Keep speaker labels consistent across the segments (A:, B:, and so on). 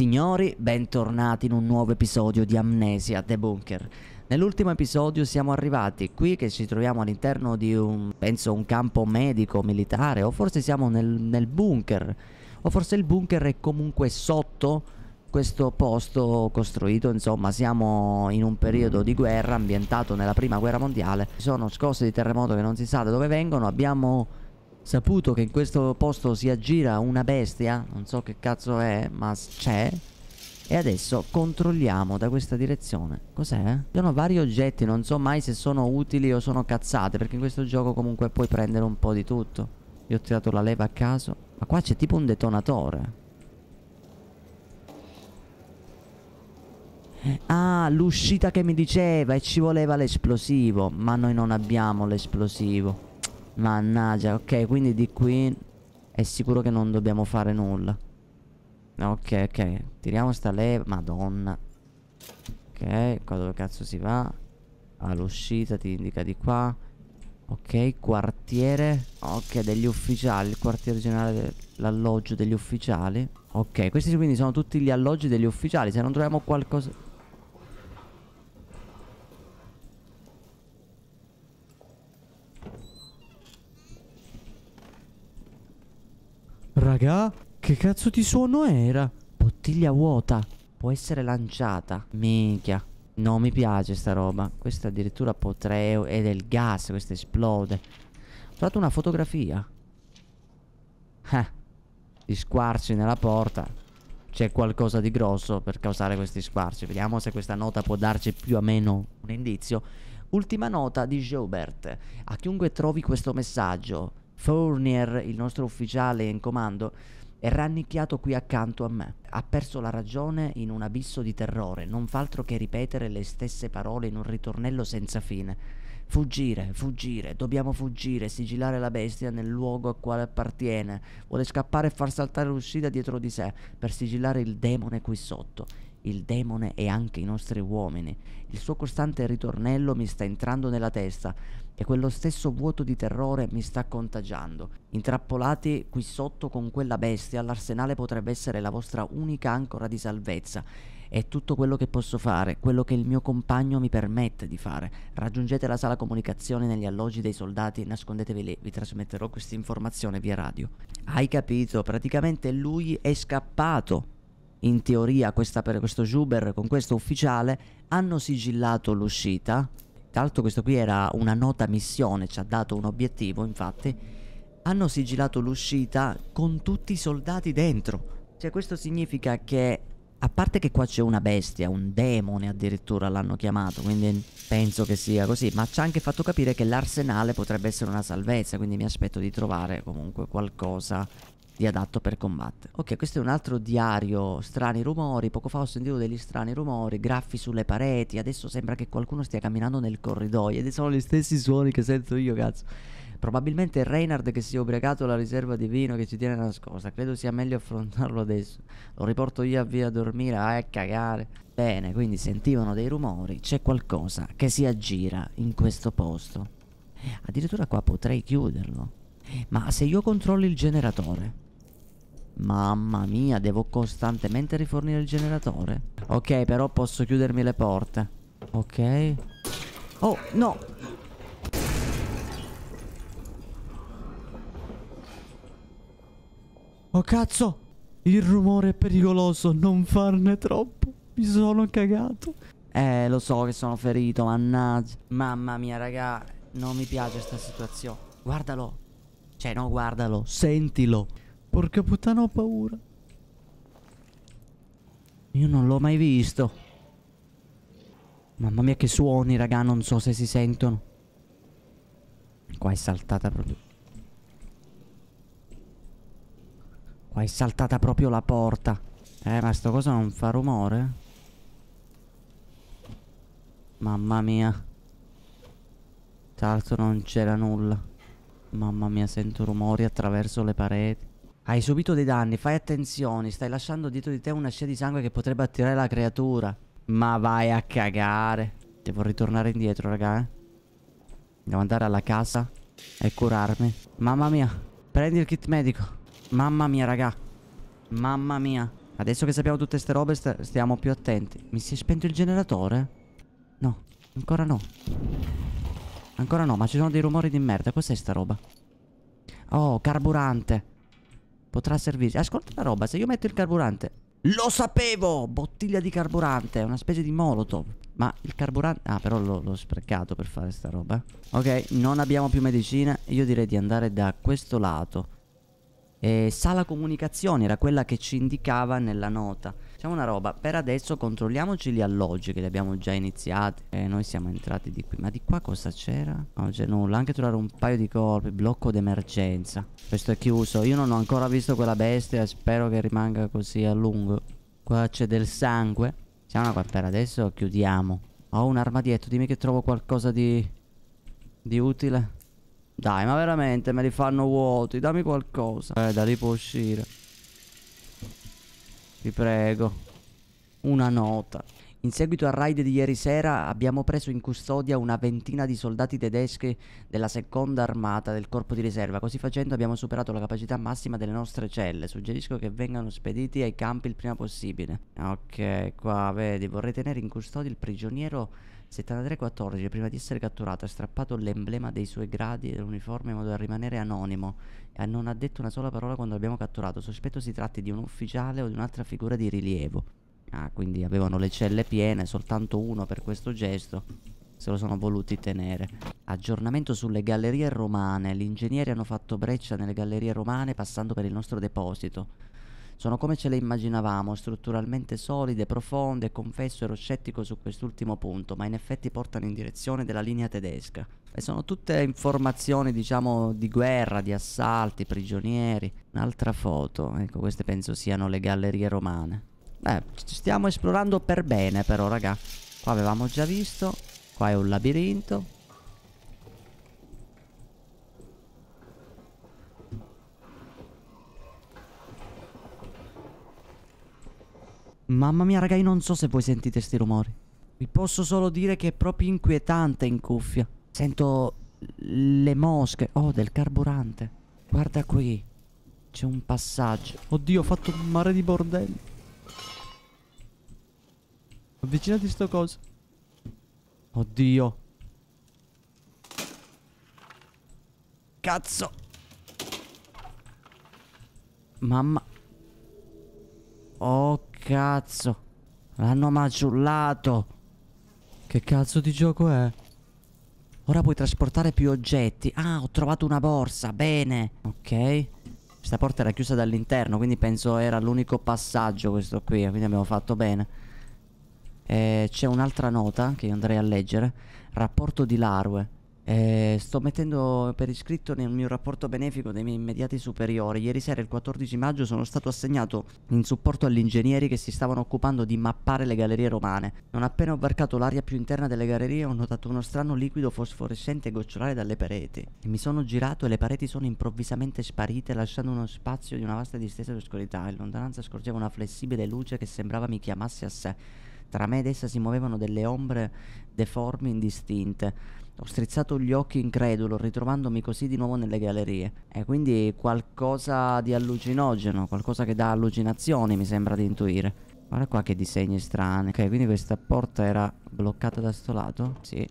A: Signori, bentornati in un nuovo episodio di Amnesia The Bunker. Nell'ultimo episodio siamo arrivati qui che ci troviamo all'interno di un, penso, un campo medico, militare, o forse siamo nel, nel bunker, o forse il bunker è comunque sotto questo posto costruito, insomma siamo in un periodo di guerra ambientato nella prima guerra mondiale, ci sono scosse di terremoto che non si sa da dove vengono, abbiamo saputo che in questo posto si aggira una bestia, non so che cazzo è, ma c'è. E adesso controlliamo da questa direzione. Cos'è? Ci Sono vari oggetti, non so mai se sono utili o sono cazzate, perché in questo gioco comunque puoi prendere un po' di tutto. Io ho tirato la leva a caso. Ma qua c'è tipo un detonatore. Ah, l'uscita che mi diceva e ci voleva l'esplosivo. Ma noi non abbiamo l'esplosivo. Mannaggia, ok, quindi di qui è sicuro che non dobbiamo fare nulla. Ok, ok, tiriamo sta leva, madonna. Ok, qua dove cazzo si va? All'uscita ti indica di qua. Ok, quartiere. Ok, degli ufficiali, il quartiere generale dell'alloggio degli ufficiali. Ok, questi quindi sono tutti gli alloggi degli ufficiali. Se non troviamo qualcosa... raga? Che cazzo di suono era? Bottiglia vuota. Può essere lanciata. Minchia. No, mi piace sta roba. Questa addirittura può 3 È del gas, questa esplode. Ho trovato una fotografia. Eh. Gli squarci nella porta. C'è qualcosa di grosso per causare questi squarci. Vediamo se questa nota può darci più o meno un indizio. Ultima nota di Joubert. A chiunque trovi questo messaggio, Fournier, il nostro ufficiale in comando, è rannicchiato qui accanto a me. Ha perso la ragione in un abisso di terrore, non fa altro che ripetere le stesse parole in un ritornello senza fine. Fuggire, fuggire, dobbiamo fuggire, sigillare la bestia nel luogo a quale appartiene. Vuole scappare e far saltare l'uscita dietro di sé, per sigillare il demone qui sotto. Il demone e anche i nostri uomini. Il suo costante ritornello mi sta entrando nella testa e quello stesso vuoto di terrore mi sta contagiando. Intrappolati qui sotto con quella bestia, l'arsenale potrebbe essere la vostra unica ancora di salvezza. È tutto quello che posso fare, quello che il mio compagno mi permette di fare. Raggiungete la sala comunicazione negli alloggi dei soldati, nascondetevi lì, vi trasmetterò questa informazione via radio. Hai capito? Praticamente lui è scappato in teoria questa, per questo Juber con questo ufficiale hanno sigillato l'uscita tra l'altro questo qui era una nota missione, ci ha dato un obiettivo infatti. Hanno sigillato l'uscita con tutti i soldati dentro. Cioè questo significa che a parte che qua c'è una bestia, un demone addirittura l'hanno chiamato, quindi penso che sia così, ma ci ha anche fatto capire che l'arsenale potrebbe essere una salvezza, quindi mi aspetto di trovare comunque qualcosa di adatto per combattere. Ok, questo è un altro diario, strani rumori, poco fa ho sentito degli strani rumori, graffi sulle pareti, adesso sembra che qualcuno stia camminando nel corridoio ed sono gli stessi suoni che sento io, cazzo. Probabilmente è Reynard che si è ubriacato la riserva di vino che ci tiene nascosta. Credo sia meglio affrontarlo adesso. Lo riporto io a via a dormire, ah, è cagare. Bene, quindi sentivano dei rumori. C'è qualcosa che si aggira in questo posto. Addirittura qua potrei chiuderlo. Ma se io controllo il generatore, Mamma mia, devo costantemente rifornire il generatore. Ok, però posso chiudermi le porte. Ok. Oh, no! Oh, cazzo! Il rumore è pericoloso, non farne troppo. Mi sono cagato. Eh, lo so che sono ferito, mannaggia. Mamma mia, raga, non mi piace questa situazione. Guardalo. Cioè, no, guardalo, sentilo. Porca puttana ho paura. Io non l'ho mai visto. Mamma mia che suoni, raga, non so se si sentono. Qua è saltata proprio... Qua è saltata proprio la porta. Eh, ma sto cosa non fa rumore? Eh. Mamma mia. Tra non c'era nulla. Mamma mia, sento rumori attraverso le pareti. Hai subito dei danni, fai attenzione, stai lasciando dietro di te una scia di sangue che potrebbe attirare la creatura. Ma vai a cagare. Devo ritornare indietro, raga, eh. Devo andare alla casa e curarmi. Mamma mia, prendi il kit medico. Mamma mia, raga. Mamma mia. Adesso che sappiamo tutte ste robe, st stiamo più attenti. Mi si è spento il generatore? No, ancora no. Ancora no, ma ci sono dei rumori di merda. Cos'è sta roba? Oh, carburante. Potrà servirsi Ascolta la roba Se io metto il carburante Lo sapevo Bottiglia di carburante Una specie di molotov Ma il carburante Ah però l'ho sprecato per fare sta roba Ok Non abbiamo più medicina Io direi di andare da questo lato e eh, sala comunicazione era quella che ci indicava nella nota. Facciamo una roba, per adesso controlliamoci gli alloggi che li abbiamo già iniziati. E eh, noi siamo entrati di qui, ma di qua cosa c'era? Non c'è nulla, anche trovare un paio di corpi, blocco d'emergenza. Questo è chiuso, io non ho ancora visto quella bestia, spero che rimanga così a lungo. Qua c'è del sangue. Siamo qua, per adesso chiudiamo. Ho un armadietto, dimmi che trovo qualcosa di... di utile. Dai, ma veramente me li fanno vuoti. Dammi qualcosa. Eh, da lì può uscire. Vi prego. Una nota. In seguito al raid di ieri sera abbiamo preso in custodia una ventina di soldati tedeschi della seconda armata del corpo di riserva, così facendo abbiamo superato la capacità massima delle nostre celle, suggerisco che vengano spediti ai campi il prima possibile. Ok, qua vedi, vorrei tenere in custodia il prigioniero 7314 prima di essere catturato ha strappato l'emblema dei suoi gradi e l'uniforme in modo da rimanere anonimo e non ha detto una sola parola quando l'abbiamo catturato sospetto si tratti di un ufficiale o di un'altra figura di rilievo Ah, quindi avevano le celle piene, soltanto uno per questo gesto. Se lo sono voluti tenere. Aggiornamento sulle gallerie romane. Gli ingegneri hanno fatto breccia nelle gallerie romane passando per il nostro deposito. Sono come ce le immaginavamo, strutturalmente solide, profonde, confesso ero scettico su quest'ultimo punto, ma in effetti portano in direzione della linea tedesca. E sono tutte informazioni, diciamo, di guerra, di assalti, prigionieri. Un'altra foto, ecco, queste penso siano le gallerie romane. Beh, stiamo esplorando per bene però, raga. Qua avevamo già visto. Qua è un labirinto. Mamma mia, raga, io non so se voi sentite questi rumori. Vi posso solo dire che è proprio inquietante in cuffia. Sento le mosche. Oh, del carburante. Guarda qui. C'è un passaggio. Oddio, ho fatto un mare di bordelli. Avvicinati sto coso. Oddio. Cazzo. Mamma. Oh cazzo. L'hanno maciullato. Che cazzo di gioco è? Ora puoi trasportare più oggetti. Ah, ho trovato una borsa. Bene. Ok. Questa porta era chiusa dall'interno, quindi penso era l'unico passaggio questo qui. Quindi abbiamo fatto bene. Eh, c'è un'altra nota che io andrei a leggere, rapporto di Larue. Eh, sto mettendo per iscritto nel mio rapporto benefico dei miei immediati superiori. Ieri sera, il 14 maggio, sono stato assegnato in supporto agli ingegneri che si stavano occupando di mappare le gallerie romane. Non appena ho varcato l'aria più interna delle gallerie, ho notato uno strano liquido fosforescente gocciolare dalle pareti. mi sono girato e le pareti sono improvvisamente sparite, lasciando uno spazio di una vasta distesa di oscurità. In lontananza scorgevo una flessibile luce che sembrava mi chiamasse a sé. Tra me ed essa si muovevano delle ombre deformi indistinte. Ho strizzato gli occhi incredulo, ritrovandomi così di nuovo nelle gallerie. E quindi qualcosa di allucinogeno, qualcosa che dà allucinazioni, mi sembra di intuire. Guarda qua che disegni strani. Ok, quindi questa porta era bloccata da sto lato? Sì.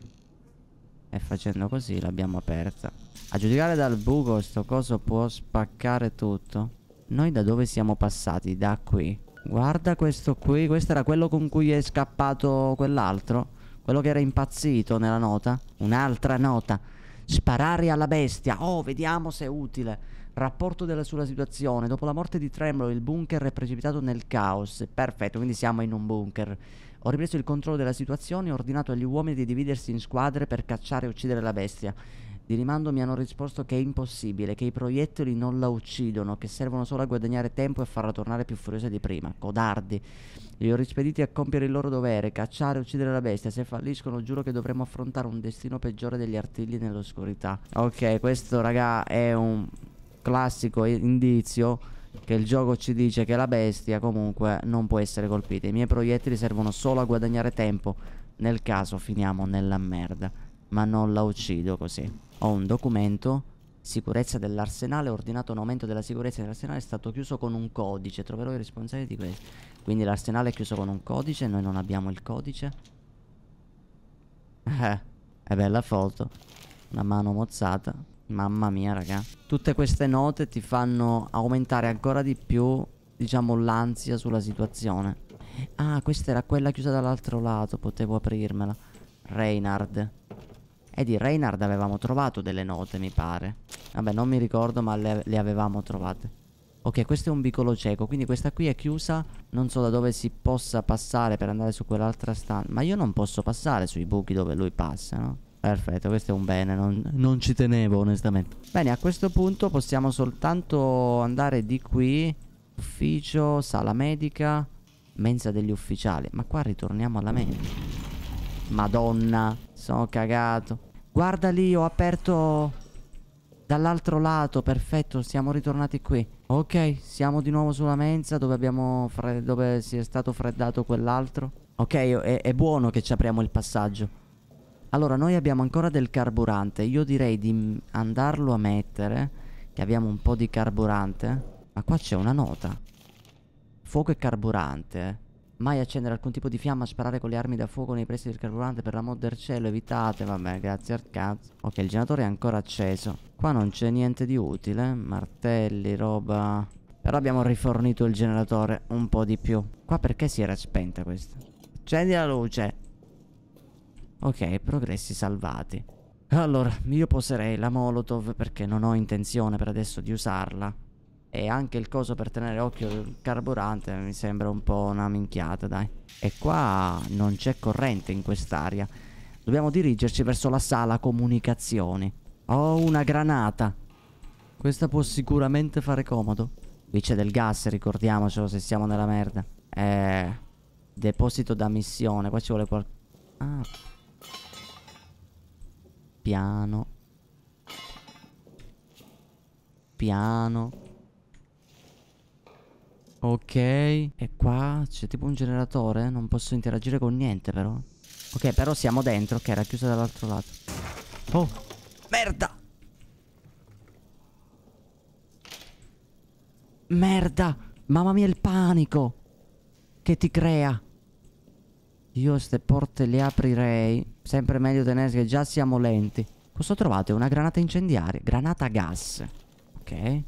A: E facendo così l'abbiamo aperta. A giudicare dal buco, sto coso può spaccare tutto. Noi da dove siamo passati? Da qui. Guarda questo qui, questo era quello con cui è scappato quell'altro. Quello che era impazzito nella nota. Un'altra nota. Sparare alla bestia. Oh, vediamo se è utile. Rapporto della, sulla situazione. Dopo la morte di Tremolo il bunker è precipitato nel caos. Perfetto, quindi siamo in un bunker. Ho ripreso il controllo della situazione e ho ordinato agli uomini di dividersi in squadre per cacciare e uccidere la bestia. Di rimando mi hanno risposto che è impossibile, che i proiettili non la uccidono, che servono solo a guadagnare tempo e farla tornare più furiosa di prima. Codardi. Li ho rispediti a compiere il loro dovere, cacciare, e uccidere la bestia. Se falliscono, giuro che dovremo affrontare un destino peggiore degli artigli nell'oscurità. Ok, questo, raga, è un classico indizio che il gioco ci dice che la bestia comunque non può essere colpita. I miei proiettili servono solo a guadagnare tempo. Nel caso finiamo nella merda, ma non la uccido così ho un documento sicurezza dell'arsenale, Ho ordinato un aumento della sicurezza dell'arsenale, è stato chiuso con un codice, troverò i responsabili di questo. Quindi l'arsenale è chiuso con un codice, noi non abbiamo il codice. Eh, è bella foto. Una mano mozzata. Mamma mia, raga. Tutte queste note ti fanno aumentare ancora di più, diciamo, l'ansia sulla situazione. Ah, questa era quella chiusa dall'altro lato, potevo aprirmela. Reinhard. E di Reinhard avevamo trovato delle note, mi pare. Vabbè, non mi ricordo, ma le, le avevamo trovate. Ok, questo è un vicolo cieco, quindi questa qui è chiusa. Non so da dove si possa passare per andare su quell'altra stanza. Ma io non posso passare sui buchi dove lui passa, no? Perfetto, questo è un bene, non, non, ci tenevo onestamente. Bene, a questo punto possiamo soltanto andare di qui. Ufficio, sala medica, mensa degli ufficiali. Ma qua ritorniamo alla mensa. Madonna, sono cagato. Guarda lì, ho aperto dall'altro lato, perfetto, siamo ritornati qui. Ok, siamo di nuovo sulla mensa dove, abbiamo dove si è stato freddato quell'altro. Ok, è, è buono che ci apriamo il passaggio. Allora, noi abbiamo ancora del carburante. Io direi di andarlo a mettere, che abbiamo un po' di carburante. Ma qua c'è una nota. Fuoco e carburante. Eh. Mai accendere alcun tipo di fiamma, sparare con le armi da fuoco nei pressi del carburante, per la mod del cielo, evitate. Vabbè, grazie al cazzo. Ok, il generatore è ancora acceso. Qua non c'è niente di utile. Eh. Martelli, roba... Però abbiamo rifornito il generatore un po' di più. Qua perché si era spenta questa? Accendi la luce. Ok, progressi salvati. Allora, io poserei la Molotov perché non ho intenzione per adesso di usarla. E anche il coso per tenere occhio il carburante mi sembra un po' una minchiata, dai. E qua non c'è corrente in quest'area. Dobbiamo dirigerci verso la sala comunicazioni. Oh, una granata. Questa può sicuramente fare comodo. Qui c'è del gas, ricordiamocelo se siamo nella merda. Eh, deposito da missione. Qua ci vuole qualcosa. Ah. Piano. Piano. Ok. E qua c'è tipo un generatore. Non posso interagire con niente però. Ok, però siamo dentro. Ok, era chiusa dall'altro lato. Oh. Merda. Merda. Mamma mia, il panico. Che ti crea. Io queste porte le aprirei. Sempre meglio tenersi che già siamo lenti. Cosa ho trovato? Una granata incendiaria. Granata gas. Ok.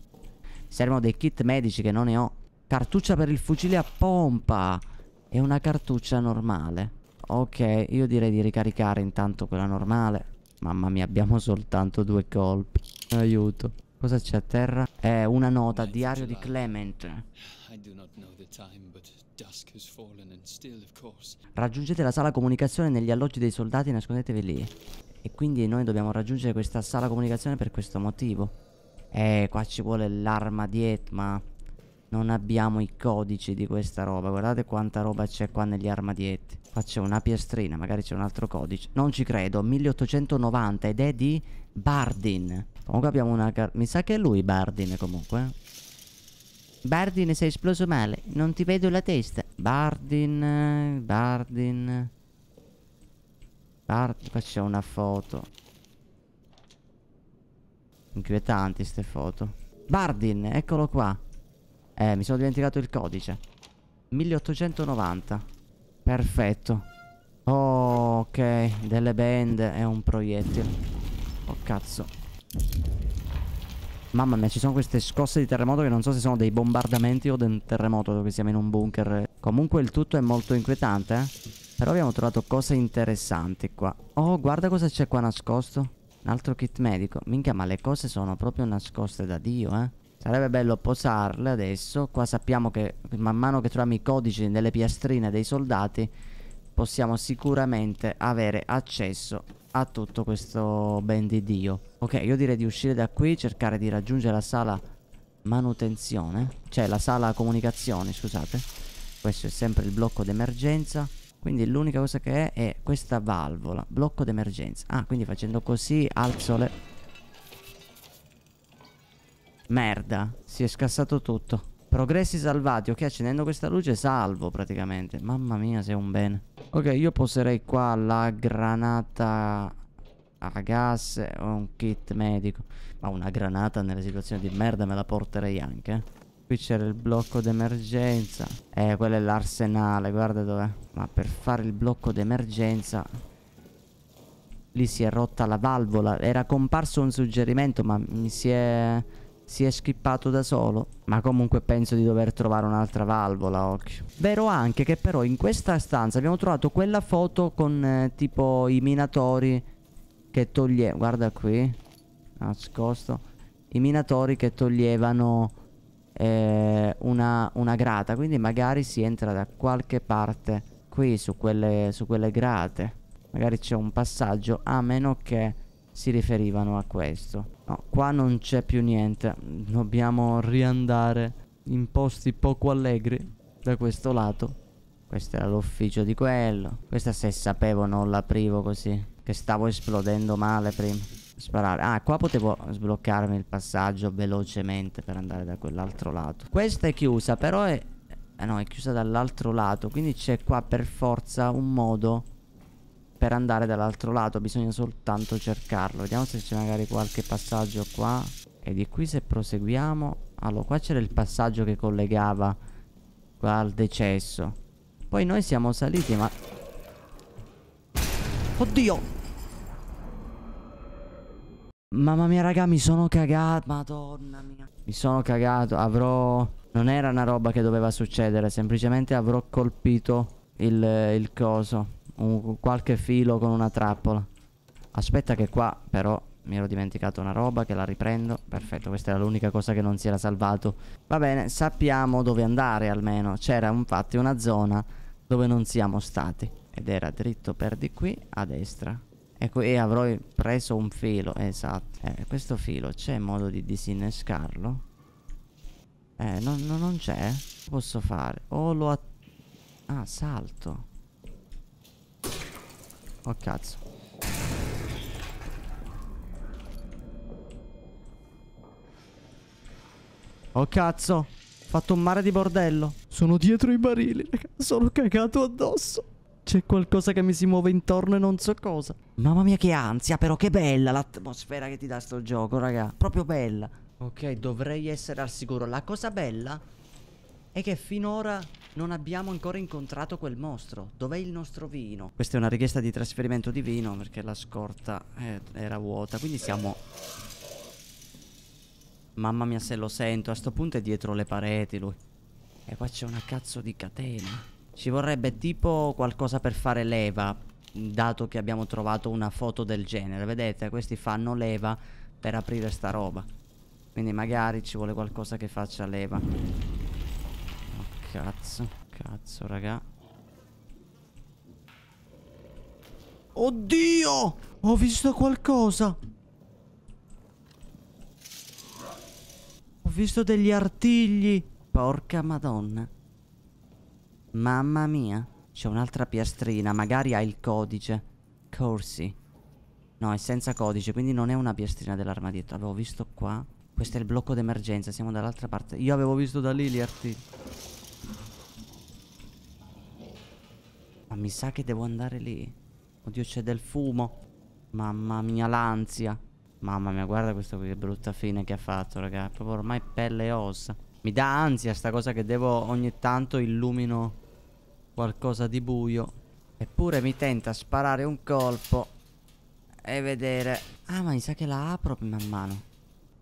A: servono dei kit medici che non ne ho. Cartuccia per il fucile a pompa. e una cartuccia normale. Ok, io direi di ricaricare intanto quella normale. Mamma mia, abbiamo soltanto due colpi. Aiuto. Cosa c'è a terra? È una nota, diario di Clement. Raggiungete la sala comunicazione negli alloggi dei soldati e nascondetevi lì. E quindi noi dobbiamo raggiungere questa sala comunicazione per questo motivo. Eh, qua ci vuole l'arma di Etma non abbiamo i codici di questa roba Guardate quanta roba c'è qua negli armadietti Qua c'è una piastrina, magari c'è un altro codice Non ci credo, 1890 ed è di Bardin Comunque abbiamo una car Mi sa che è lui Bardin comunque Bardin sei esploso male Non ti vedo la testa Bardin Bardin Bardin c'è una foto Inquietanti ste foto Bardin, eccolo qua eh, mi sono dimenticato il codice. 1890. Perfetto. Oh, ok. Delle bende e un proiettile. Oh, cazzo. Mamma mia, ci sono queste scosse di terremoto che non so se sono dei bombardamenti o del terremoto dove siamo in un bunker. Comunque il tutto è molto inquietante, eh. Però abbiamo trovato cose interessanti qua. Oh, guarda cosa c'è qua nascosto. Un altro kit medico. Minchia, ma le cose sono proprio nascoste da Dio, eh. Sarebbe bello posarle adesso. Qua sappiamo che man mano che troviamo i codici nelle piastrine dei soldati possiamo sicuramente avere accesso a tutto questo ben di Dio. Ok, io direi di uscire da qui, cercare di raggiungere la sala manutenzione, cioè la sala comunicazione, scusate. Questo è sempre il blocco d'emergenza. Quindi l'unica cosa che è è questa valvola, blocco d'emergenza. Ah, quindi facendo così, alzole Merda, si è scassato tutto. Progressi salvati, ok, accendendo questa luce salvo praticamente. Mamma mia, sei un bene. Ok, io poserei qua la granata a gas o un kit medico. Ma una granata nelle situazioni di merda me la porterei anche. Eh. Qui c'era il blocco d'emergenza. Eh, quello è l'arsenale, guarda dov'è. Ma per fare il blocco d'emergenza... Lì si è rotta la valvola. Era comparso un suggerimento, ma mi si è si è schippato da solo, ma comunque penso di dover trovare un'altra valvola, occhio. Vero anche che però in questa stanza abbiamo trovato quella foto con eh, tipo i minatori che toglievano, guarda qui, nascosto, i minatori che toglievano eh, una, una, grata, quindi magari si entra da qualche parte qui su quelle, su quelle grate, magari c'è un passaggio, a meno che si riferivano a questo. No, qua non c'è più niente, dobbiamo riandare in posti poco allegri da questo lato. Questo era l'ufficio di quello. Questa se sapevo non l'aprivo così, che stavo esplodendo male prima. Sparare. Ah, qua potevo sbloccarmi il passaggio velocemente per andare da quell'altro lato. Questa è chiusa, però è... Eh no, è chiusa dall'altro lato, quindi c'è qua per forza un modo per andare dall'altro lato bisogna soltanto cercarlo Vediamo se c'è magari qualche passaggio qua E di qui se proseguiamo Allora qua c'era il passaggio che collegava Qua al decesso Poi noi siamo saliti ma Oddio Mamma mia raga mi sono cagato Madonna mia Mi sono cagato Avrò Non era una roba che doveva succedere Semplicemente avrò colpito il, il coso un, qualche filo con una trappola. Aspetta che qua però mi ero dimenticato una roba che la riprendo. Perfetto, questa era l'unica cosa che non si era salvato. Va bene, sappiamo dove andare almeno. C'era infatti una zona dove non siamo stati. Ed era dritto per di qui a destra. Ecco, e avrò preso un filo, esatto. Eh, questo filo c'è modo di disinnescarlo? Eh, no, no, non c'è. Posso fare? O lo... Ah, salto. Oh cazzo Oh cazzo Ho fatto un mare di bordello Sono dietro i barili raga. Sono cagato addosso C'è qualcosa che mi si muove intorno e non so cosa Mamma mia che ansia però Che bella l'atmosfera che ti dà sto gioco raga Proprio bella Ok dovrei essere al sicuro La cosa bella è che finora non abbiamo ancora incontrato quel mostro. Dov'è il nostro vino? Questa è una richiesta di trasferimento di vino perché la scorta eh, era vuota. Quindi siamo... Mamma mia se lo sento, a sto punto è dietro le pareti lui. E qua c'è una cazzo di catena. Ci vorrebbe tipo qualcosa per fare leva, dato che abbiamo trovato una foto del genere. Vedete, questi fanno leva per aprire sta roba. Quindi magari ci vuole qualcosa che faccia leva. Cazzo, cazzo, raga. Oddio! Ho visto qualcosa. Ho visto degli artigli. Porca madonna. Mamma mia. C'è un'altra piastrina. Magari ha il codice. Corsi. No, è senza codice, quindi non è una piastrina dell'armadietto. L'avevo visto qua. Questo è il blocco d'emergenza, siamo dall'altra parte. Io avevo visto da lì gli artigli. Ma mi sa che devo andare lì. Oddio, c'è del fumo. Mamma mia, l'ansia. Mamma mia, guarda questa qui, che brutta fine che ha fatto, raga. proprio ormai pelle e ossa. Mi dà ansia sta cosa che devo ogni tanto illumino qualcosa di buio. Eppure mi tenta sparare un colpo e vedere... Ah, ma mi sa che la apro man mano.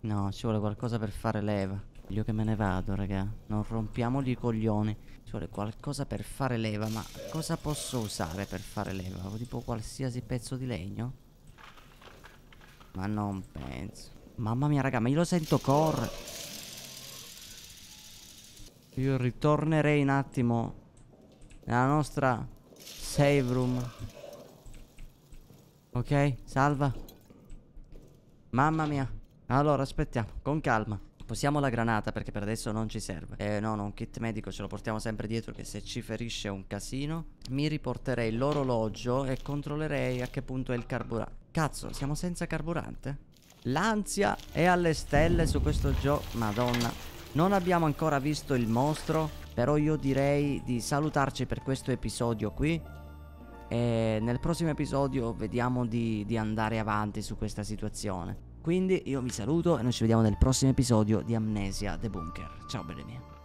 A: No, ci vuole qualcosa per fare leva. Voglio che me ne vado, raga. Non rompiamoli i coglioni. Ci vuole qualcosa per fare leva, ma cosa posso usare per fare leva? Tipo qualsiasi pezzo di legno? Ma non penso. Mamma mia, raga, ma io lo sento correre. Io ritornerei un attimo nella nostra save room. Ok, salva. Mamma mia. Allora, aspettiamo, con calma. Posiamo la granata perché per adesso non ci serve. Eh no, no, un kit medico ce lo portiamo sempre dietro che se ci ferisce è un casino. Mi riporterei l'orologio e controllerei a che punto è il carburante. Cazzo, siamo senza carburante? L'ansia è alle stelle su questo gioco. Madonna. Non abbiamo ancora visto il mostro, però io direi di salutarci per questo episodio qui. E nel prossimo episodio vediamo di, di andare avanti su questa situazione. Quindi io vi saluto e noi ci vediamo nel prossimo episodio di Amnesia The Bunker. Ciao belle mie.